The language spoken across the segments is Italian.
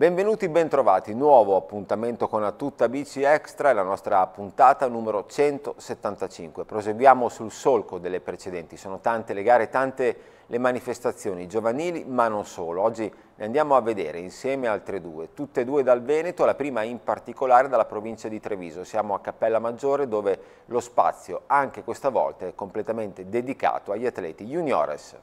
Benvenuti, bentrovati, nuovo appuntamento con la Tutta Bici Extra e la nostra puntata numero 175. Proseguiamo sul solco delle precedenti, sono tante le gare, tante le manifestazioni giovanili, ma non solo. Oggi ne andiamo a vedere insieme altre due, tutte e due dal Veneto, la prima in particolare dalla provincia di Treviso. Siamo a Cappella Maggiore dove lo spazio anche questa volta è completamente dedicato agli atleti juniores.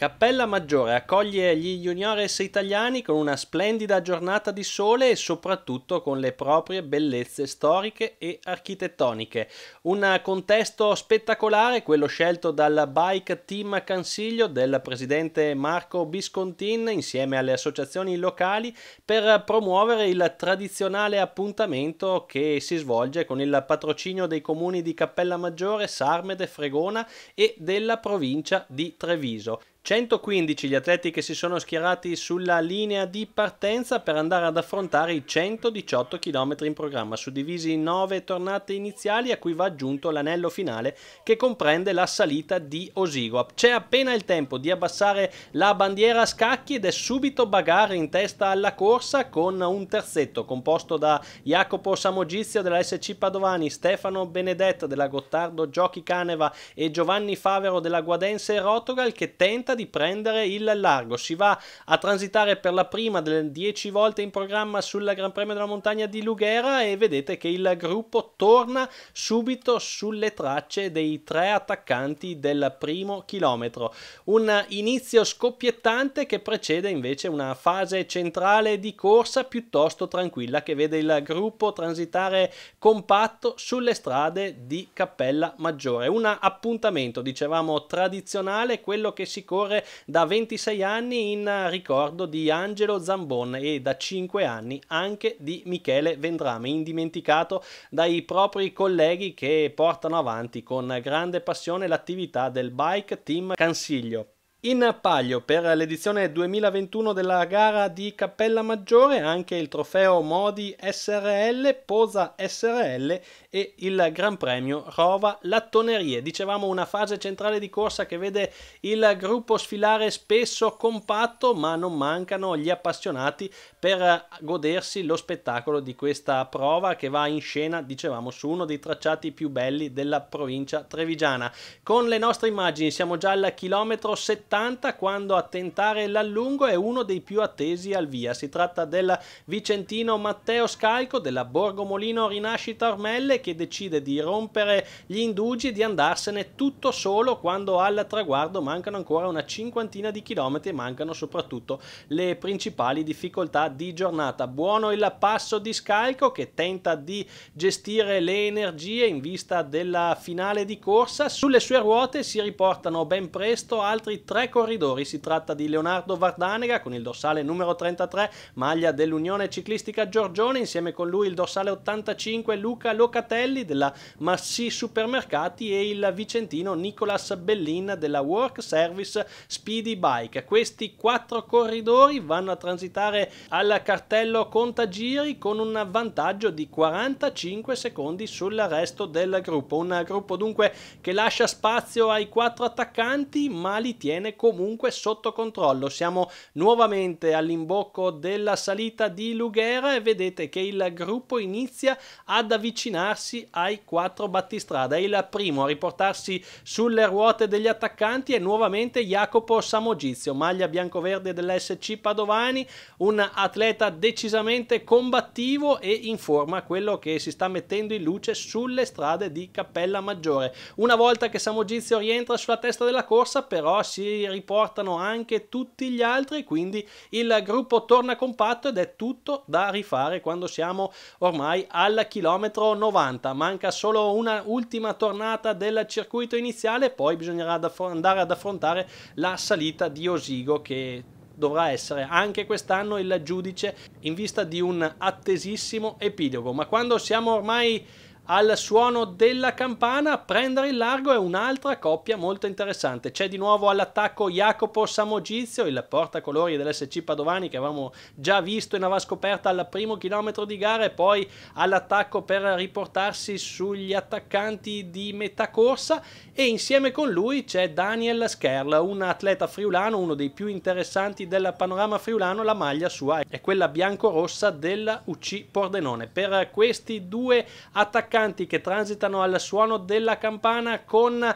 Cappella Maggiore accoglie gli juniores italiani con una splendida giornata di sole e soprattutto con le proprie bellezze storiche e architettoniche. Un contesto spettacolare, quello scelto dal Bike Team Consiglio del presidente Marco Biscontin insieme alle associazioni locali per promuovere il tradizionale appuntamento che si svolge con il patrocinio dei comuni di Cappella Maggiore, Sarmede, Fregona e della provincia di Treviso. 115 gli atleti che si sono schierati sulla linea di partenza per andare ad affrontare i 118 km in programma, suddivisi in 9 tornate iniziali a cui va aggiunto l'anello finale che comprende la salita di Osigo. C'è appena il tempo di abbassare la bandiera a scacchi ed è subito Bagare in testa alla corsa con un terzetto composto da Jacopo Samogizio della SC Padovani, Stefano Benedetta della Gottardo Giochi Caneva e Giovanni Favero della Guadense Rotogal che tenta scelta di prendere il largo. Si va a transitare per la prima delle 10 volte in programma sul Gran Premio della Montagna di Lughera e vedete che il gruppo torna subito sulle tracce dei tre attaccanti del primo chilometro. Un inizio scoppiettante che precede invece una fase centrale di corsa piuttosto tranquilla che vede il gruppo transitare compatto sulle strade di Cappella Maggiore. Un appuntamento, dicevamo, tradizionale, quello che si corre rigore da 26 anni in ricordo di Angelo Zambon e da 5 anni anche di Michele Vendrame, indimenticato dai propri colleghi che portano avanti con grande passione l'attività del Bike Team Cansiglio. In paglio per l'edizione 2021 della gara di Cappella Maggiore anche il trofeo Modi SRL, Posa SRL e il Gran Premio Rova Lattonerie. Dicevamo una fase centrale di corsa che vede il gruppo sfilare spesso compatto, ma non mancano gli appassionati per godersi lo spettacolo di questa prova che va in scena, dicevamo, su uno dei tracciati più belli della provincia trevigiana. Con le nostre immagini siamo già al chilometro 70 80 quando a tentare l'allungo è uno dei più attesi al via. Si tratta del vicentino Matteo Scalco della Borgomolino Rinascita Ormelle che decide di rompere gli indugi e di andarsene tutto solo quando al traguardo mancano ancora una cinquantina di chilometri e mancano soprattutto le principali difficoltà di giornata. Buono il passo di Scalco che tenta di gestire le energie in vista della finale di corsa. Sulle sue ruote si riportano ben presto altri tre tre corridori. Si tratta di Leonardo Vardanega con il dorsale numero 33, maglia dell'Unione Ciclistica Giorgione, insieme con lui il dorsale 85 Luca Locatelli della Massi Supermercati e il vicentino Nicolas Bellin della Work Service Speedy Bike. Questi quattro corridori vanno a transitare al cartello Contagiri con un vantaggio di 45 secondi sul resto del gruppo. Un gruppo dunque che lascia spazio ai quattro attaccanti ma li tiene tiene comunque sotto controllo. Siamo nuovamente all'imbocco della salita di Lughera e vedete che il gruppo inizia ad avvicinarsi ai quattro battistrada. È il primo a riportarsi sulle ruote degli attaccanti e nuovamente Jacopo Samogizio, maglia biancoverde dell'SC Padovani, un atleta decisamente combattivo e in forma, quello che si sta mettendo in luce sulle strade di Cappella Maggiore. Una volta che Samogizio rientra sulla testa della corsa, però si riportano anche tutti gli altri, quindi il gruppo torna compatto ed è tutto da rifare quando siamo ormai al chilometro 90. Manca solo una ultima tornata del circuito iniziale, poi bisognerà andare ad affrontare la salita di Osigo che dovrà essere anche quest'anno il giudice in vista di un attesissimo epilogo. Ma quando siamo ormai al suono della campana a prendere il largo è un'altra coppia molto interessante. C'è di nuovo all'attacco Jacopo Samogizio, il portacolori dell'SC Padovani che avevamo già visto in scoperta al primo chilometro di gara e poi all'attacco per riportarsi sugli attaccanti di metà corsa e insieme con lui c'è Daniel Skerl, un atleta friulano, uno dei più interessanti del panorama friulano, la maglia sua è quella bianco-rossa della UC Pordenone. Per questi due attaccanti mercanti che transitano al suono della campana con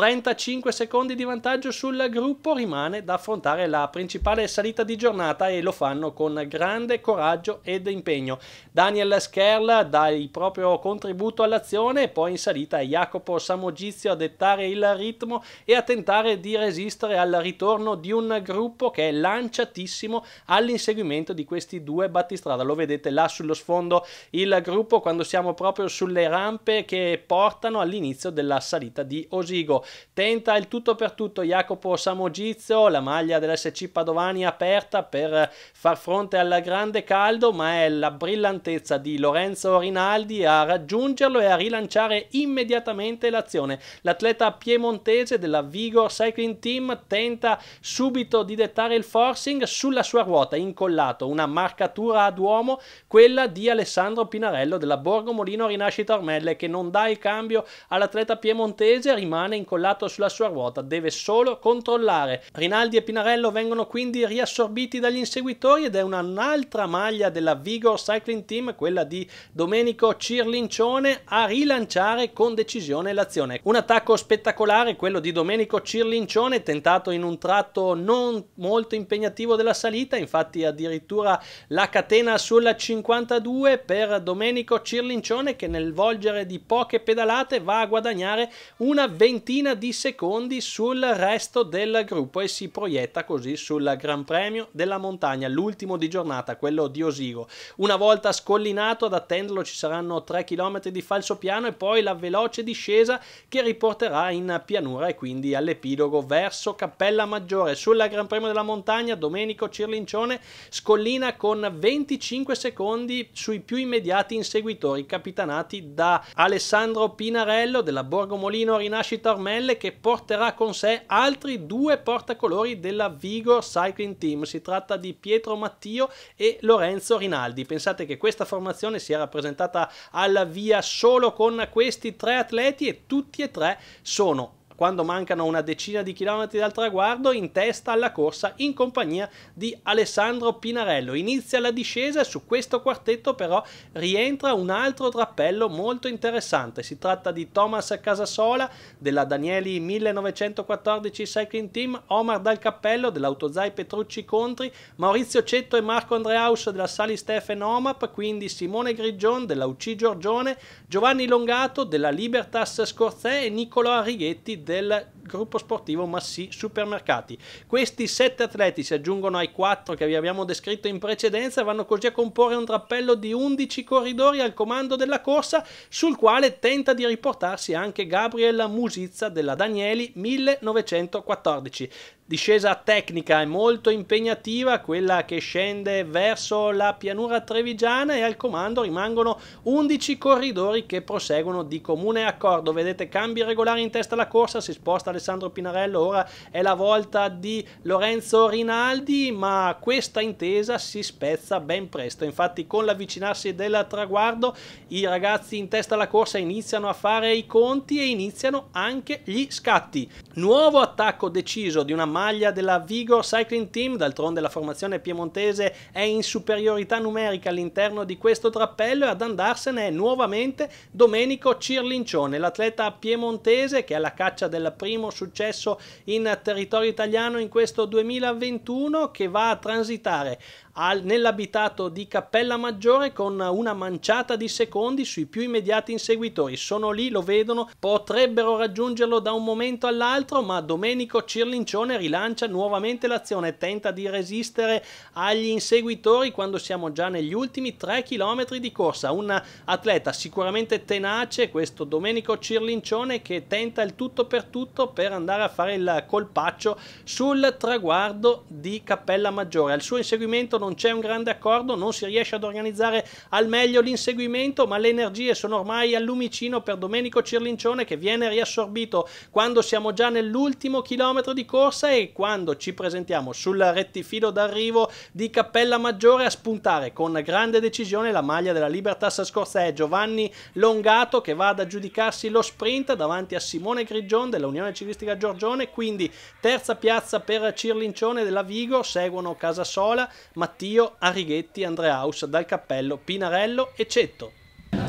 35 secondi di vantaggio sul gruppo rimane da affrontare la principale salita di giornata e lo fanno con grande coraggio ed impegno. Daniel Skerl dà il proprio contributo all'azione e poi in salita è Jacopo Samogizio a dettare il ritmo e a tentare di resistere al ritorno di un gruppo che è lanciatissimo all'inseguimento di questi due battistrada. Lo vedete là sullo sfondo il gruppo quando siamo proprio sulle rampe che portano all'inizio della salita di Osigo tenta il tutto per tutto Jacopo Samogizio, la maglia dell'SC Padovani aperta per far fronte al grande caldo, ma è la brillantezza di Lorenzo Rinaldi a raggiungerlo e a rilanciare immediatamente l'azione. L'atleta piemontese della Vigor Cycling Team tenta subito di dettare il forcing sulla sua ruota, incollato una marcatura ad uomo, quella di Alessandro Pinarello della Borgo Molino Rinascita Ormelle che non dà il cambio all'atleta piemontese, rimane in incollato sulla sua ruota, deve solo controllare. Rinaldi e Pinarello vengono quindi riassorbiti dagli inseguitori ed è un'altra maglia della Vigor Cycling Team, quella di Domenico Cirlincione, a rilanciare con decisione l'azione. Un attacco spettacolare, quello di Domenico Cirlincione, tentato in un tratto non molto impegnativo della salita, infatti addirittura la catena sulla 52 per Domenico Cirlincione che nel volgere di poche pedalate va a guadagnare una ventina ventina di secondi sul resto del gruppo e si proietta così sul Gran Premio della Montagna, l'ultimo di giornata, quello di Osigo. Una volta scollinato ad attenderlo ci saranno 3 km di falso piano e poi la veloce discesa che riporterà in pianura e quindi all'epilogo verso Cappella Maggiore. Sulla Gran Premio della Montagna Domenico Cirlincione scollina con 25 secondi sui più immediati inseguitori capitanati da Alessandro Pinarello della Borgomolino Rinascita Ormè caramelle che porterà con sé altri due portacolori della Vigor Cycling Team. Si tratta di Pietro Mattio e Lorenzo Rinaldi. Pensate che questa formazione si era presentata alla via solo con questi tre atleti e tutti e tre sono quando mancano una decina di chilometri dal traguardo in testa alla corsa in compagnia di Alessandro Pinarello. Inizia la discesa su questo quartetto però rientra un altro drappello molto interessante. Si tratta di Thomas Casasola della Danieli 1914 Cycling Team, Omar Dal Cappello dell'Autozai Petrucci Contri, Maurizio Cetto e Marco Andreaus della Sali Stefan Omap, quindi Simone Grigion della UC Giorgione, Giovanni Longato della Libertas Scorzè e Nicola Righetti del gruppo sportivo Massi Supermercati. Questi sette atleti si aggiungono ai quattro che vi abbiamo descritto in precedenza e vanno così a comporre un drappello di 11 corridori al comando della corsa sul quale tenta di riportarsi anche Gabriella Musizza della Danieli 1914 discesa tecnica e molto impegnativa, quella che scende verso la pianura trevigiana e al comando rimangono 11 corridori che proseguono di comune accordo. Vedete cambi regolari in testa alla corsa, si sposta alle Alessandro Pinarello, ora è la volta di Lorenzo Rinaldi, ma questa intesa si spezza ben presto. Infatti con l'avvicinarsi del traguardo i ragazzi in testa alla corsa iniziano a fare i conti e iniziano anche gli scatti. Nuovo attacco deciso di una maglia della Vigor Cycling Team, d'altronde la formazione piemontese è in superiorità numerica all'interno di questo trappello e ad andarsene è nuovamente Domenico Cirlincione, l'atleta piemontese che è alla caccia del primo successo in territorio italiano in questo 2021 che va a transitare al, nell'abitato di Cappella Maggiore con una manciata di secondi sui più immediati inseguitori. Sono lì, lo vedono, potrebbero raggiungerlo da un momento all'altro, ma Domenico Cirlincione rilancia nuovamente l'azione, tenta di resistere agli inseguitori quando siamo già negli ultimi 3 km di corsa. Un atleta sicuramente tenace, questo Domenico Cirlincione che tenta il tutto per tutto per andare a fare il colpaccio sul traguardo di Cappella Maggiore. Al suo inseguimento non c'è un grande accordo, non si riesce ad organizzare al meglio l'inseguimento, ma le energie sono ormai al lumicino per Domenico Cirlincione che viene riassorbito quando siamo già nell'ultimo chilometro di corsa e quando ci presentiamo sul rettifilo d'arrivo di Cappella Maggiore a spuntare con grande decisione la maglia della Libertas scorsa è Giovanni Longato che va ad aggiudicarsi lo sprint davanti a Simone Grigion della Unione Ciclistica Giorgione, quindi terza piazza per Cirlincione della Vigo, seguono Casasola, Matteo Mattio, Arighetti, Andreaus, Dal Cappello, Pinarello e Cetto.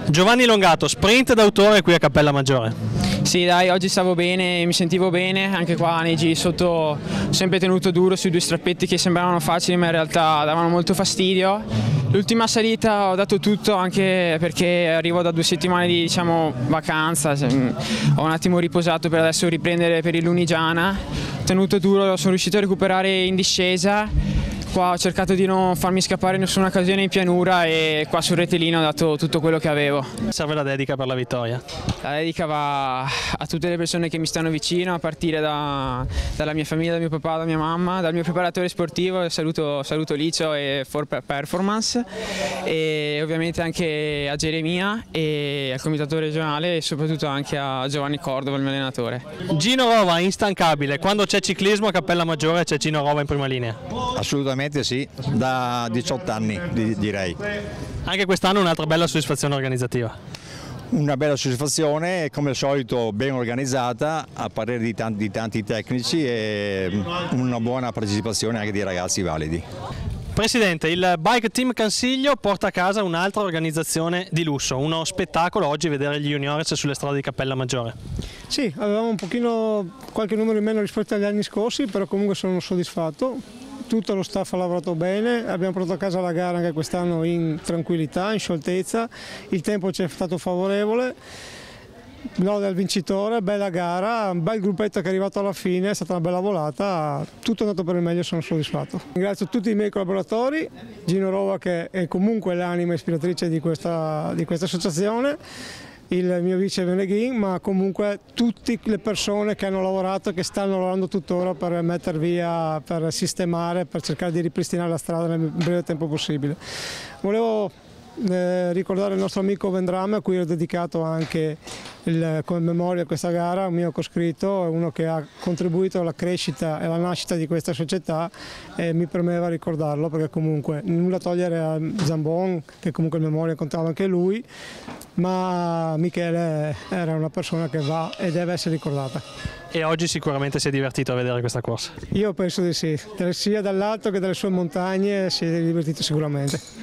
Giovanni Longato, sprint d'autore qui a Cappella Maggiore. Sì dai, oggi stavo bene, mi sentivo bene, anche qua nei giri sotto sempre tenuto duro sui due strappetti che sembravano facili ma in realtà davano molto fastidio. L'ultima salita ho dato tutto anche perché arrivo da due settimane di diciamo, vacanza, mm, ho un attimo riposato per adesso riprendere per il Lunigiana, tenuto duro, sono riuscito a recuperare in discesa Qua ho cercato di non farmi scappare nessuna occasione in pianura e qua sul retelino ho dato tutto quello che avevo. Serve la dedica per la vittoria? La dedica va a tutte le persone che mi stanno vicino, a partire da, dalla mia famiglia, da mio papà, da mia mamma, dal mio preparatore sportivo, saluto, saluto Licio e For Performance e ovviamente anche a Geremia e al comitato regionale e soprattutto anche a Giovanni Cordova, il mio allenatore. Gino Rova, instancabile, quando c'è ciclismo a Cappella Maggiore c'è Gino Rova in prima linea? Assolutamente Sicuramente sì, da 18 anni direi. Anche quest'anno un'altra bella soddisfazione organizzativa una bella soddisfazione, come al solito ben organizzata a parere di tanti, di tanti, tecnici e mm, una buona partecipazione anche di ragazzi validi. Presidente, il Bike Team Cansiglio porta a casa un'altra organizzazione di lusso, uno spettacolo oggi vedere gli juniores sulle strade di Cappella Maggiore. Sì, avevamo un pochino qualche numero in meno rispetto agli anni scorsi, però comunque sono soddisfatto, tutto lo staff ha lavorato bene, abbiamo portato a casa la gara anche quest'anno in tranquillità, in scioltezza, il tempo ci è stato favorevole. Lode al vincitore, bella gara, un bel gruppetto che è arrivato alla fine, è stata una bella volata, tutto è andato per il meglio, sono soddisfatto. Ringrazio tutti i miei collaboratori, Gino Rova che è comunque l'anima ispiratrice di questa, di questa associazione, il mio vice Veneghin, ma comunque tutte le persone che hanno lavorato e che stanno lavorando tuttora per mettere via, per sistemare, per cercare di ripristinare la strada nel breve tempo possibile. Volevo eh, ricordare il nostro amico Vendrame a cui ho dedicato anche il, come memoria questa gara, un mio coscritto, uno che ha contribuito alla crescita e alla nascita di questa società e mi premeva ricordarlo perché comunque nulla togliere a Zambon che comunque in memoria contava anche lui, ma Michele era una persona che va e deve essere ricordata. E oggi sicuramente si è divertito a vedere questa corsa? Io penso di sì, sia dall'alto che dalle sue montagne si è divertito sicuramente.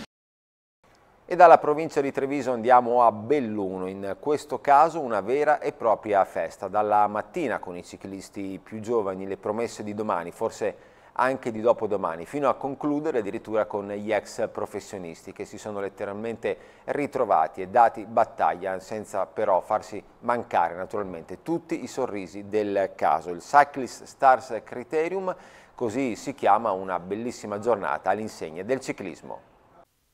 E dalla provincia di Treviso andiamo a Belluno, in questo caso una vera e propria festa. Dalla mattina con i ciclisti più giovani, le promesse di domani, forse anche di dopodomani, fino a concludere addirittura con gli ex professionisti che si sono letteralmente ritrovati e dati battaglia senza però farsi mancare naturalmente tutti i sorrisi del caso. Il Cyclist Stars Criterium, così si chiama una bellissima giornata all'insegna del ciclismo.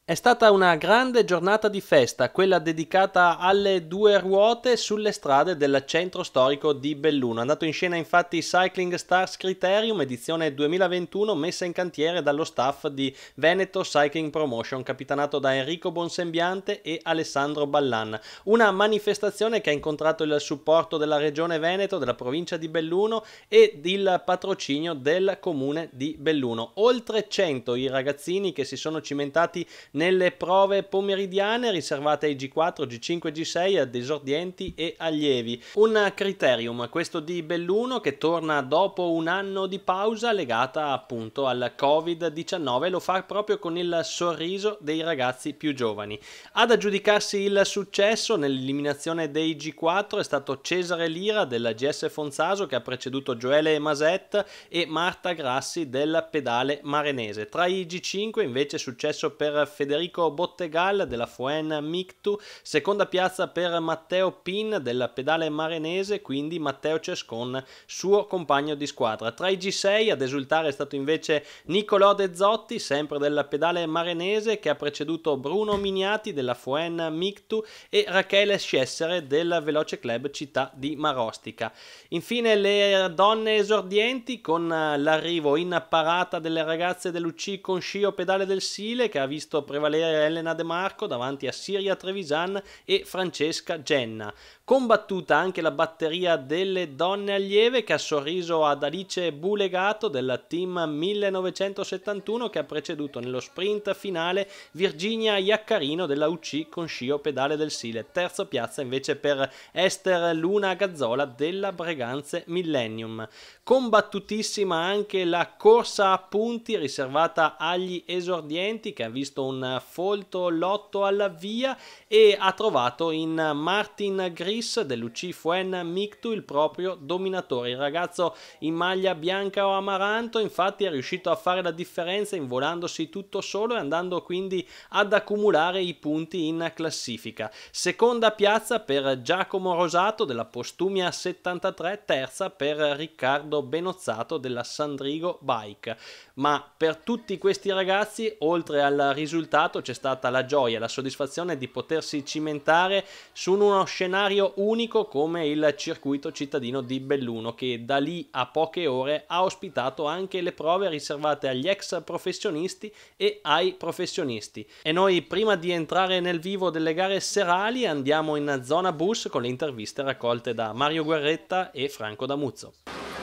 È stata una grande giornata di festa, quella dedicata alle due ruote sulle strade del centro storico di Belluno. È andato in scena infatti Cycling Stars Criterium, edizione 2021, messa in cantiere dallo staff di Veneto Cycling Promotion, capitanato da Enrico Bonsembiante e Alessandro Ballan. Una manifestazione che ha incontrato il supporto della Regione Veneto, della provincia di Belluno e il patrocinio del comune di Belluno. Oltre 100 i ragazzini che si sono cimentati nelle prove pomeridiane riservate ai G4, G5 G6 ad esordienti e allievi. Un criterium, questo di Belluno, che torna dopo un anno di pausa legata appunto al Covid-19 e lo fa proprio con il sorriso dei ragazzi più giovani. Ad aggiudicarsi il successo nell'eliminazione dei G4 è stato Cesare Lira della GS Fonzaso che ha preceduto Joele Maset e Marta Grassi del pedale marenese. Tra i G5 invece è successo per Federico Federico Bottegal della Fuen Mictu, seconda piazza per Matteo Pin della Pedale Marenese, quindi Matteo Cescon, suo compagno di squadra. Tra i G6 ad esultare è stato invece Nicolò De Zotti, sempre della Pedale Marenese, che ha preceduto Bruno Miniati della Fuen Mictu e Rachele Sciessere del Veloce Club Città di Marostica. Infine le donne esordienti con eh, l'arrivo in parata delle ragazze dell'UC con scio pedale del Sile che ha visto prevalere Elena De Marco davanti a Siria Trevisan e Francesca Genna. Combattuta anche la batteria delle donne allieve che ha sorriso ad Alice Bulegato della Team 1971 che ha preceduto nello sprint finale Virginia Iaccarino della UC con scio pedale del Sile. Terza piazza invece per Esther Luna Gazzola della Breganze Millennium combattutissima anche la corsa a punti riservata agli esordienti che ha visto un folto lotto alla via e ha trovato in Martin Gris dell'UC Fuen Mictu il proprio dominatore. Il ragazzo in maglia bianca o amaranto infatti è riuscito a fare la differenza involandosi tutto solo e andando quindi ad accumulare i punti in classifica. Seconda piazza per Giacomo Rosato della Postumia 73, terza per Riccardo Riccardo Benozzato della Sandrigo Bike. Ma per tutti questi ragazzi, oltre al risultato, c'è stata la gioia, la soddisfazione di potersi cimentare su uno scenario unico come il circuito cittadino di Belluno, che da lì a poche ore ha ospitato anche le prove riservate agli ex professionisti e ai professionisti. E noi prima di entrare nel vivo delle gare serali andiamo in zona bus con le interviste raccolte da Mario Guerretta e Franco D'Amuzzo.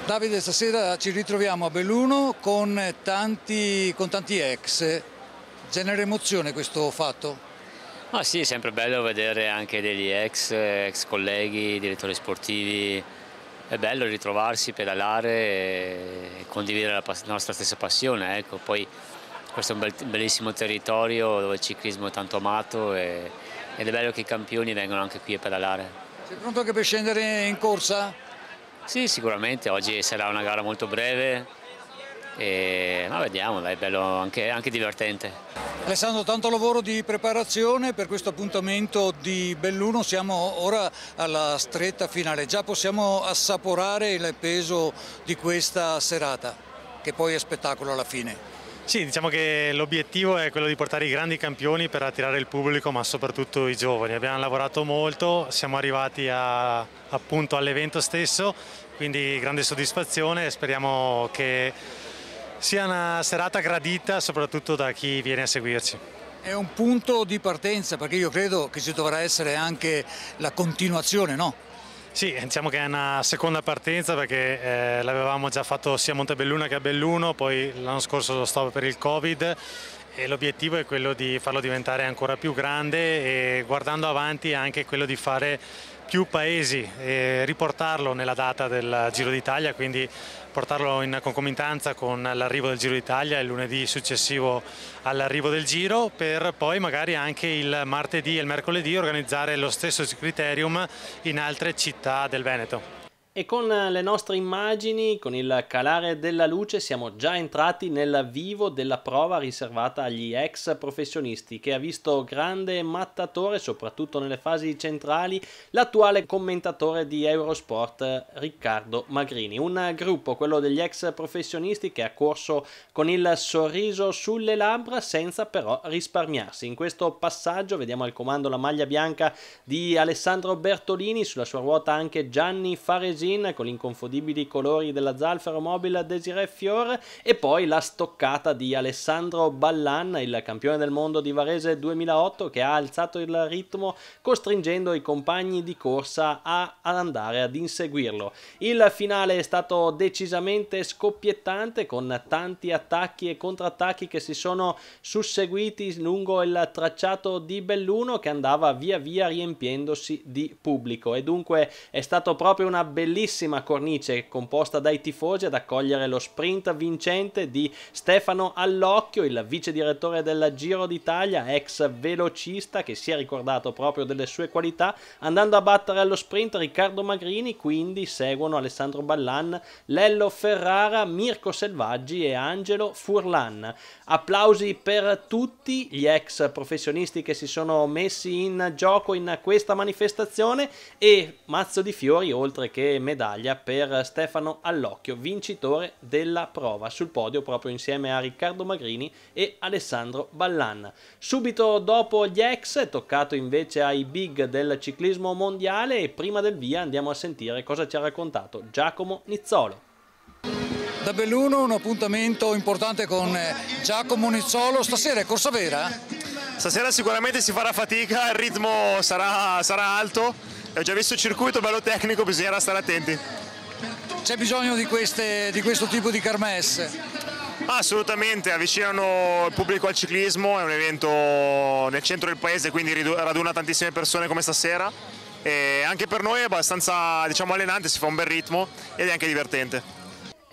Davide, stasera ci ritroviamo a Belluno con tanti, con tanti ex. Genera emozione questo fatto? Ah sì, è sempre bello vedere anche degli ex, ex colleghi, direttori sportivi. È bello ritrovarsi, pedalare e condividere la nostra stessa passione. Ecco. Poi questo è un bellissimo territorio dove il ciclismo è tanto amato e, ed è bello che i campioni vengano anche qui a pedalare. Sei pronto anche per scendere in corsa? Sì, sicuramente oggi sarà una gara molto breve, e, ma vediamo, è bello anche, anche divertente. Alessandro, tanto lavoro di preparazione per questo appuntamento di Belluno, siamo ora alla stretta finale, già possiamo assaporare il peso di questa serata, che poi è spettacolo alla fine. Sì, diciamo che l'obiettivo è quello di portare i grandi campioni per attirare il pubblico, ma soprattutto i giovani. Abbiamo lavorato molto, siamo arrivati a, appunto all'evento stesso, quindi grande soddisfazione e speriamo che sia una serata gradita soprattutto da chi viene a seguirci. È un punto di partenza perché io credo che ci dovrà essere anche la continuazione, no? Sì, diciamo che è una seconda partenza perché eh, l'avevamo già fatto sia a Montebelluna che a Belluno, poi l'anno scorso lo stop per il Covid e l'obiettivo è quello di farlo diventare ancora più grande e guardando avanti anche quello di fare più paesi e riportarlo nella data del Giro d'Italia, quindi portarlo in concomitanza con l'arrivo del Giro d'Italia il lunedì successivo all'arrivo del Giro per poi magari anche il martedì e il mercoledì organizzare lo stesso criterium in altre città del Veneto. E con eh, le nostre immagini, con il calare della luce, siamo già entrati nel vivo della prova riservata agli ex professionisti, che ha visto grande mattatore, soprattutto nelle fasi centrali, l'attuale commentatore di Eurosport Riccardo Magrini. Un gruppo, quello degli ex professionisti, che ha corso con il sorriso sulle labbra senza però risparmiarsi. In questo passaggio vediamo al comando la maglia bianca di Alessandro Bertolini, sulla sua ruota anche Gianni Faresini. Limousin con gli inconfondibili colori della Zalfero Mobile Desiree Fiore e poi la stoccata di Alessandro Ballan, il campione del mondo di Varese 2008 che ha alzato il ritmo costringendo i compagni di corsa a, ad andare ad inseguirlo. Il finale è stato decisamente scoppiettante con tanti attacchi e contrattacchi che si sono susseguiti lungo il tracciato di Belluno che andava via via riempiendosi di pubblico e dunque è stato proprio una bellissima bellissima cornice composta dai tifosi ad accogliere lo sprint vincente di Stefano Allocchio, il vice direttore della Giro d'Italia, ex velocista che si è ricordato proprio delle sue qualità, andando a battere allo sprint Riccardo Magrini, quindi seguono Alessandro Ballan, Lello Ferrara, Mirko Selvaggi e Angelo Furlan. Applausi per tutti gli ex professionisti che si sono messi in gioco in questa manifestazione e mazzo di fiori oltre che medaglia per Stefano Allocchio, vincitore della prova sul podio proprio insieme a Riccardo Magrini e Alessandro Ballan. Subito dopo gli ex è toccato invece ai big del ciclismo mondiale e prima del via andiamo a sentire cosa ci ha raccontato Giacomo Nizzolo. Da Belluno un appuntamento importante con eh, Giacomo Nizzolo, stasera è Corsa Vera? Stasera sicuramente si farà fatica, il ritmo sarà, sarà alto, ho già visto il circuito bello tecnico, bisognerà stare attenti. C'è bisogno di, queste, di questo tipo di kermesse Assolutamente, avvicinano il pubblico al ciclismo, è un evento nel centro del paese quindi raduna tantissime persone come stasera e anche per noi è abbastanza diciamo, allenante, si fa un bel ritmo ed è anche divertente.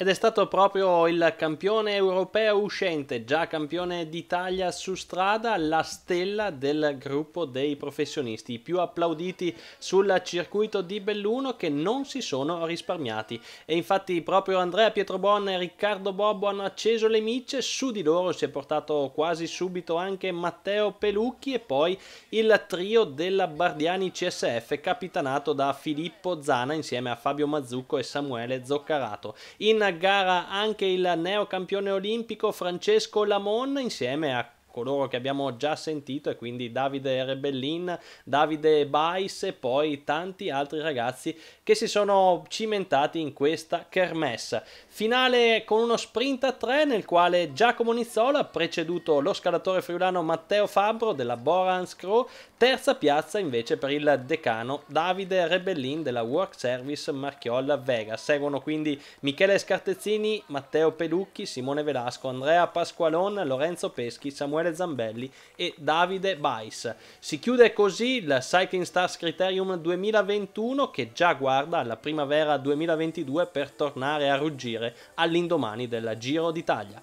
Ed è stato proprio il campione europeo uscente, già campione d'Italia su strada, la stella del gruppo dei professionisti, i più applauditi sul circuito di Belluno che non si sono risparmiati. E infatti proprio Andrea Pietrobon e Riccardo Bobbo hanno acceso le micce, su di loro si è portato quasi subito anche Matteo Pelucchi e poi il trio della Bardiani CSF capitanato da Filippo Zana insieme a Fabio Mazzucco e Samuele Zoccarato. In a gara anche il neocampione olimpico Francesco Lamon insieme a coloro che abbiamo già sentito e quindi Davide Rebellin, Davide Bais e poi tanti altri ragazzi che si sono cimentati in questa kermesse. Finale con uno sprint a tre nel quale Giacomo Nizzola ha preceduto lo scalatore friulano Matteo Fabbro della Borans Crow, terza piazza invece per il decano Davide Rebellin della Work Service Marchiolla Vega. Seguono quindi Michele Scartezzini, Matteo Pelucchi, Simone Velasco, Andrea Pasqualon, Lorenzo Peschi, Samuele Zambelli e Davide Bais. Si chiude così il Cycling Stars Criterium 2021 che già guarda tarda alla primavera 2022 per tornare a ruggire all'indomani della Giro d'Italia.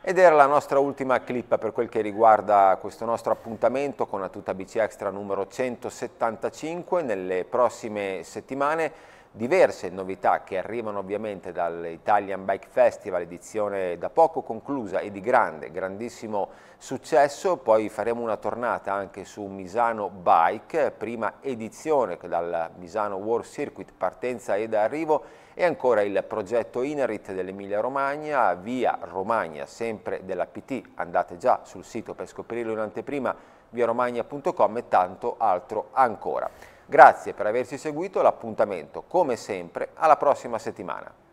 Ed era la nostra ultima clip per quel che riguarda questo nostro appuntamento con la tuta BC Extra numero 175 nelle prossime settimane diverse novità che arrivano ovviamente dall'Italian Bike Festival, edizione da poco conclusa e di grande, grandissimo successo, poi faremo una tornata anche su Misano Bike, prima edizione dal Misano World Circuit, partenza ed arrivo e ancora il progetto Inerit dell'Emilia Romagna, via Romagna, sempre della PT, andate già sul sito per scoprirlo in anteprima, viaromagna.com e tanto altro ancora. Grazie per averci seguito, l'appuntamento come sempre alla prossima settimana.